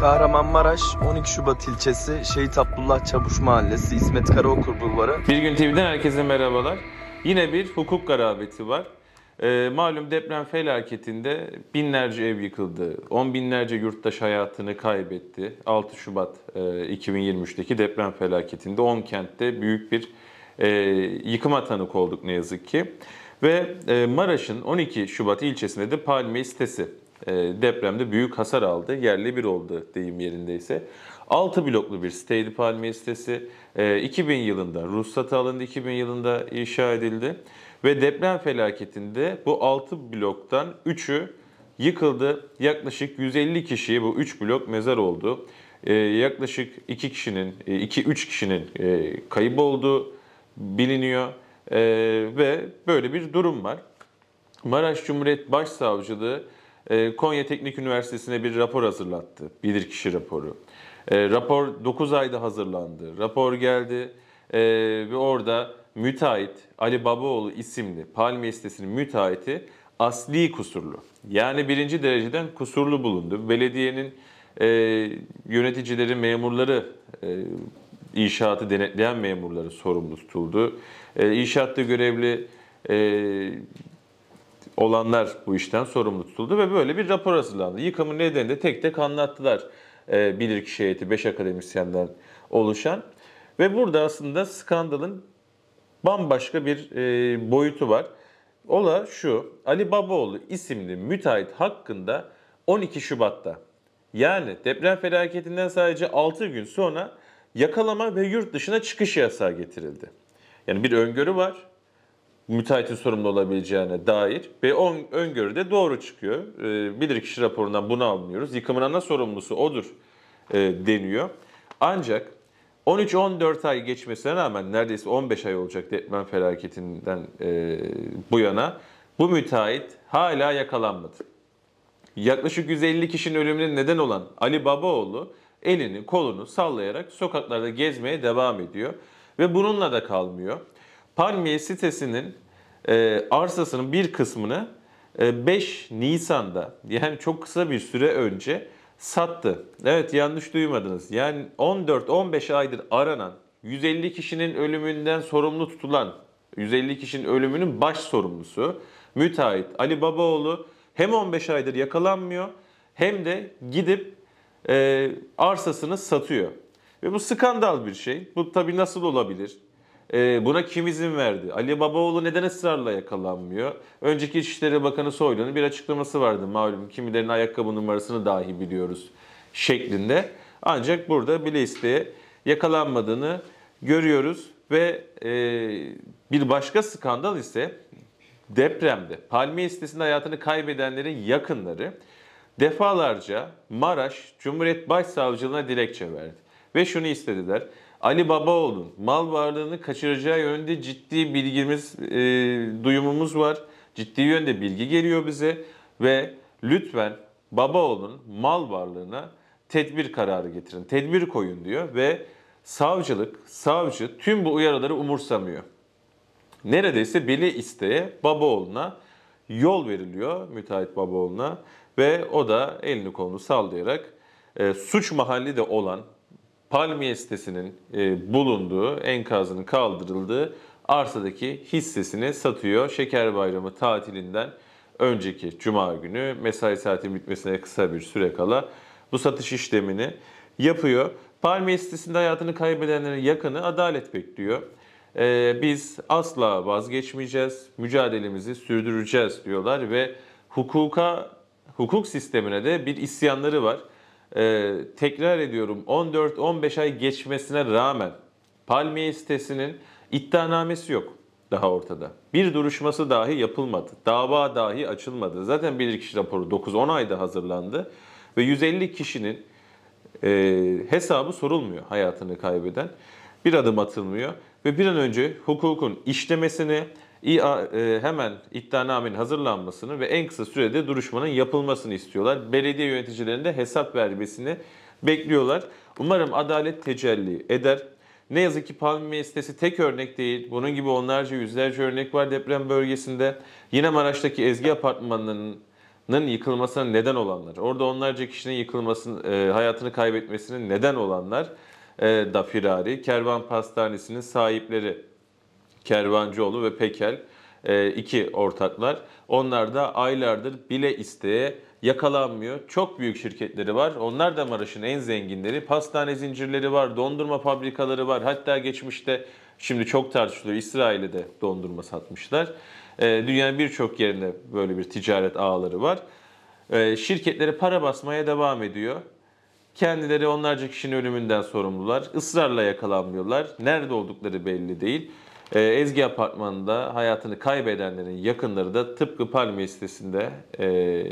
Kahramanmaraş 12 Şubat ilçesi Şehit Abdullah Çavuş Mahallesi İsmet Karaokur Bulvarı. Bir gün TV'den herkese merhabalar. Yine bir hukuk garabeti var. E, malum deprem felaketinde binlerce ev yıkıldı. On binlerce yurttaş hayatını kaybetti. 6 Şubat e, 2023'teki deprem felaketinde 10 kentte büyük bir e, yıkıma tanık olduk ne yazık ki. Ve e, Maraş'ın 12 Şubat ilçesinde de Palmiye sitesi e, depremde büyük hasar aldı. Yerli bir oldu deyim yerindeyse. 6 bloklu bir siteydi Palmiye sitesi. 2000 e, yılında ruhsatı alındı, 2000 yılında inşa edildi. Ve deprem felaketinde bu 6 bloktan 3'ü yıkıldı. Yaklaşık 150 kişiye bu 3 blok mezar oldu. E, yaklaşık 2 kişinin, 2-3 kişinin kayıp olduğu biliniyor. Ve böyle bir durum var. Maraş Cumhuriyet Başsavcılığı ee, Konya Teknik Üniversitesi'ne bir rapor hazırlattı. Bilirkişi raporu. Ee, rapor 9 ayda hazırlandı. Rapor geldi ee, ve orada müteahhit Ali Babaoğlu isimli Palmiye sitesinin müteahhiti asli kusurlu. Yani birinci dereceden kusurlu bulundu. Belediyenin e, yöneticileri, memurları, e, inşaatı denetleyen memurları sorumlu tutuldu. E, inşaatta görevli e, olanlar bu işten sorumlu tutuldu ve böyle bir rapor hazırlandı. Yıkımın nedeni de tek tek anlattılar e, bilirkişi heyeti 5 akademisyenden oluşan. Ve burada aslında skandalın bambaşka bir e, boyutu var. ola şu, Ali Babaoğlu isimli müteahhit hakkında 12 Şubat'ta yani deprem felaketinden sadece 6 gün sonra yakalama ve yurt dışına çıkış yasağı getirildi. Yani bir öngörü var müteahhitin sorumlu olabileceğine dair ve on, öngörü de doğru çıkıyor. E, bilirkişi raporundan bunu anlıyoruz. Yıkımın ana sorumlusu odur e, deniyor. Ancak 13-14 ay geçmesine rağmen neredeyse 15 ay olacak deprem felaketinden e, bu yana bu müteahhit hala yakalanmadı. Yaklaşık 150 kişinin ölümüne neden olan Ali Babaoğlu elini kolunu sallayarak sokaklarda gezmeye devam ediyor. Ve bununla da kalmıyor. Palmiye sitesinin e, arsasının bir kısmını 5 e, Nisan'da yani çok kısa bir süre önce sattı. Evet yanlış duymadınız. Yani 14-15 aydır aranan 150 kişinin ölümünden sorumlu tutulan 150 kişinin ölümünün baş sorumlusu müteahhit Ali Babaoğlu hem 15 aydır yakalanmıyor hem de gidip e, arsasını satıyor. Ve bu skandal bir şey. Bu tabii nasıl olabilir? E, buna kim izin verdi? Ali Babaoğlu neden ısrarla yakalanmıyor? Önceki İçişleri Bakanı Soylu'nun bir açıklaması vardı malum. Kimilerinin ayakkabı numarasını dahi biliyoruz şeklinde. Ancak burada bile isteye yakalanmadığını görüyoruz. Ve e, bir başka skandal ise depremde Palmiye sitesinde hayatını kaybedenlerin yakınları defalarca Maraş Cumhuriyet Başsavcılığına dilekçe verdi. Ve şunu istediler. Ali Babaoğlu'nun mal varlığını kaçıracağı yönde ciddi bilgimiz, e, duyumumuz var. Ciddi yönde bilgi geliyor bize ve lütfen Babaoğlu'nun mal varlığına tedbir kararı getirin, tedbir koyun diyor ve savcılık, savcı tüm bu uyarıları umursamıyor. Neredeyse bile isteye Babaoğlu'na yol veriliyor müteahhit Babaoğlu'na ve o da elini kolunu sallayarak e, suç mahalli de olan Palmiye sitesinin e, bulunduğu, enkazının kaldırıldığı arsadaki hissesini satıyor. Şeker Bayramı tatilinden önceki cuma günü mesai saatinin bitmesine kısa bir süre kala bu satış işlemini yapıyor. Palmiye sitesinde hayatını kaybedenlerin yakını adalet bekliyor. Ee, biz asla vazgeçmeyeceğiz, mücadelemizi sürdüreceğiz diyorlar ve hukuka, hukuk sistemine de bir isyanları var e, tekrar ediyorum 14-15 ay geçmesine rağmen Palmiye sitesinin iddianamesi yok daha ortada. Bir duruşması dahi yapılmadı. Dava dahi açılmadı. Zaten bilirkişi raporu 9-10 ayda hazırlandı ve 150 kişinin e, hesabı sorulmuyor hayatını kaybeden. Bir adım atılmıyor ve bir an önce hukukun işlemesini, e, hemen iddianamenin hazırlanmasını ve en kısa sürede duruşmanın yapılmasını istiyorlar. Belediye yöneticilerinde hesap vermesini bekliyorlar. Umarım adalet tecelli eder. Ne yazık ki Palmiye sitesi tek örnek değil. Bunun gibi onlarca yüzlerce örnek var deprem bölgesinde. Yine Maraş'taki Ezgi Apartmanı'nın yıkılmasına neden olanlar. Orada onlarca kişinin yıkılmasının, e, hayatını kaybetmesinin neden olanlar. E, da firari, kervan pastanesinin sahipleri Kervancıoğlu ve Pekel e, iki ortaklar. Onlar da aylardır bile isteye yakalanmıyor. Çok büyük şirketleri var. Onlar da Maraş'ın en zenginleri. Pastane zincirleri var, dondurma fabrikaları var. Hatta geçmişte şimdi çok tartışılıyor İsrail'e de dondurma satmışlar. E, dünyanın birçok yerinde böyle bir ticaret ağları var. E, şirketlere para basmaya devam ediyor. Kendileri onlarca kişinin ölümünden sorumlular. Israrla yakalanmıyorlar. Nerede oldukları belli değil. E, Ezgi Apartmanı'nda hayatını kaybedenlerin yakınları da tıpkı Palmiye sitesinde, e,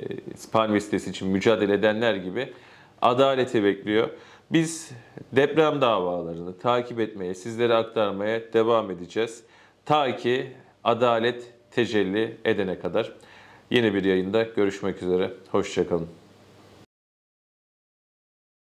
Palmiye sitesi için mücadele edenler gibi adaleti bekliyor. Biz deprem davalarını takip etmeye, sizlere aktarmaya devam edeceğiz. Ta ki adalet tecelli edene kadar. Yeni bir yayında görüşmek üzere. Hoşçakalın.